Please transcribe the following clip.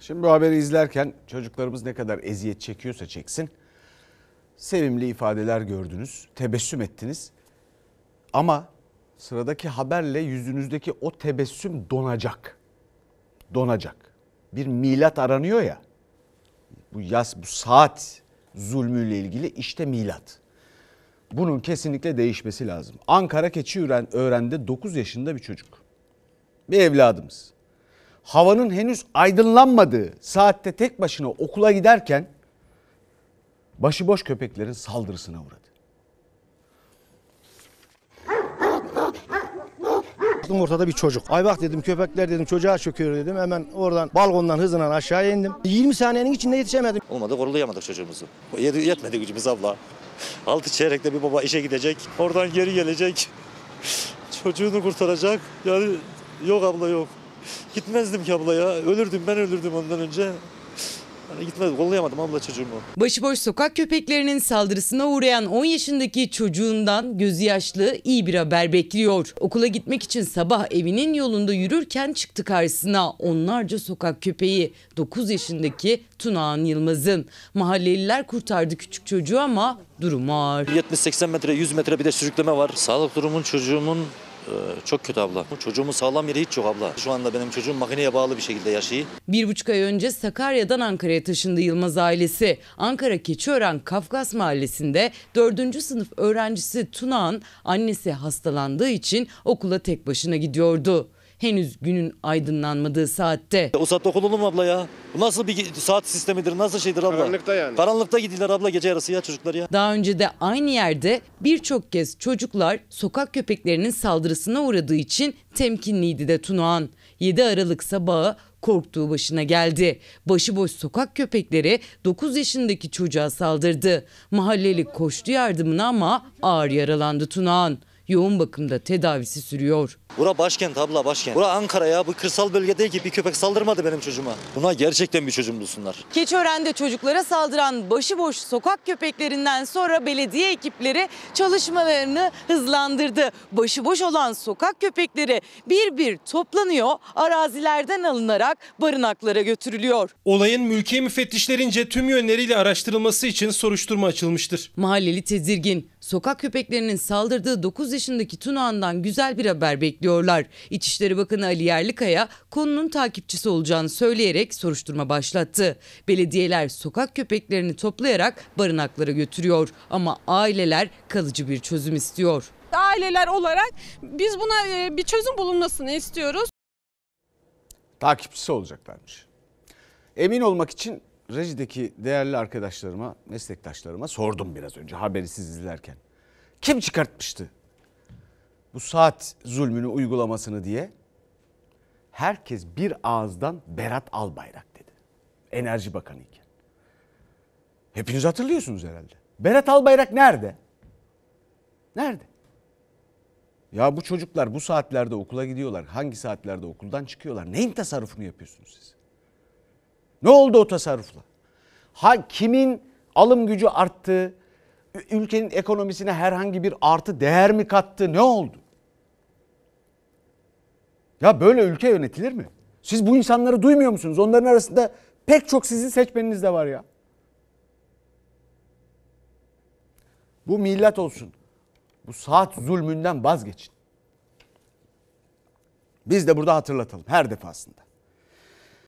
Şimdi bu haberi izlerken çocuklarımız ne kadar eziyet çekiyorsa çeksin. Sevimli ifadeler gördünüz, tebessüm ettiniz. Ama sıradaki haberle yüzünüzdeki o tebessüm donacak. Donacak. Bir milat aranıyor ya. Bu yaz bu saat zulmüyle ilgili işte milat. Bunun kesinlikle değişmesi lazım. Ankara Keçiören'de 9 yaşında bir çocuk. Bir evladımız havanın henüz aydınlanmadığı saatte tek başına okula giderken başıboş köpeklerin saldırısına uğradı. Baktım ortada bir çocuk. Ay bak dedim köpekler dedim çocuğa çöküyor dedim. Hemen oradan balkondan hızla aşağıya indim. 20 saniyenin içinde yetişemedim. Olmadı korulayamadık çocuğumuzu. Yetmedi gücümüz abla. Altı çeyrekte bir baba işe gidecek. Oradan geri gelecek. Çocuğunu kurtaracak. Yani yok abla yok. Gitmezdim ki abla ya. Ölürdüm ben ölürdüm ondan önce. Hani gitmez kollayamadım abla çocuğumu. Başıboş sokak köpeklerinin saldırısına uğrayan 10 yaşındaki çocuğundan gözü yaşlı iyi bir haber bekliyor. Okula gitmek için sabah evinin yolunda yürürken çıktı karşısına onlarca sokak köpeği 9 yaşındaki Tunağan Yılmaz'ın. Mahalleliler kurtardı küçük çocuğu ama durum ağır. 70-80 metre 100 metre bir de sürükleme var. Sağlık durumun çocuğumun ee, çok kötü abla. Çocuğumun sağlam yeri hiç yok abla. Şu anda benim çocuğum makineye bağlı bir şekilde yaşıyor. Bir buçuk ay önce Sakarya'dan Ankara'ya taşındı Yılmaz ailesi. Ankara Keçiören Kafkas Mahallesi'nde 4. sınıf öğrencisi Tunağan annesi hastalandığı için okula tek başına gidiyordu henüz günün aydınlanmadığı saatte. E, o saatte okul olur mu abla ya? Bu nasıl bir saat sistemidir, nasıl şeydir abla? Karanlıkta yani. Karanlıkta gidiyorlar abla gece yarısı ya çocuklar ya. Daha önce de aynı yerde birçok kez çocuklar sokak köpeklerinin saldırısına uğradığı için temkinliydi de Tunahan. 7 Aralık sabahı korktuğu başına geldi. Başıboş sokak köpekleri 9 yaşındaki çocuğa saldırdı. Mahalleli koştu yardımına ama ağır yaralandı Tunağan yoğun bakımda tedavisi sürüyor. Bura başkent abla başkent. Bura Ankara ya bu kırsal bölge değil ki bir köpek saldırmadı benim çocuğuma. Buna gerçekten bir çözüm bulsunlar. Keçören'de çocuklara saldıran başıboş sokak köpeklerinden sonra belediye ekipleri çalışmalarını hızlandırdı. Başıboş olan sokak köpekleri bir bir toplanıyor arazilerden alınarak barınaklara götürülüyor. Olayın mülkiye müfettişlerince tüm yönleriyle araştırılması için soruşturma açılmıştır. Mahalleli tedirgin sokak köpeklerinin saldırdığı 9 yaş yaşındaki Tunağan'dan güzel bir haber bekliyorlar. İçişleri Bakanı Ali Yerlikaya konunun takipçisi olacağını söyleyerek soruşturma başlattı. Belediyeler sokak köpeklerini toplayarak barınaklara götürüyor ama aileler kalıcı bir çözüm istiyor. Aileler olarak biz buna e, bir çözüm bulunmasını istiyoruz. Takipçisi olacaklarmış. Emin olmak için rejideki değerli arkadaşlarıma, meslektaşlarıma sordum biraz önce haberi siz izlerken. Kim çıkartmıştı bu saat zulmünü uygulamasını diye herkes bir ağızdan Berat Albayrak dedi. Enerji Bakanı iken. Hepiniz hatırlıyorsunuz herhalde. Berat Albayrak nerede? Nerede? Ya bu çocuklar bu saatlerde okula gidiyorlar. Hangi saatlerde okuldan çıkıyorlar? Neyin tasarrufunu yapıyorsunuz siz? Ne oldu o tasarrufla? Ha kimin alım gücü arttı? ülkenin ekonomisine herhangi bir artı değer mi kattı? Ne oldu? Ya böyle ülke yönetilir mi? Siz bu insanları duymuyor musunuz? Onların arasında pek çok sizin seçmeniniz de var ya. Bu millet olsun. Bu saat zulmünden vazgeçin. Biz de burada hatırlatalım her defasında.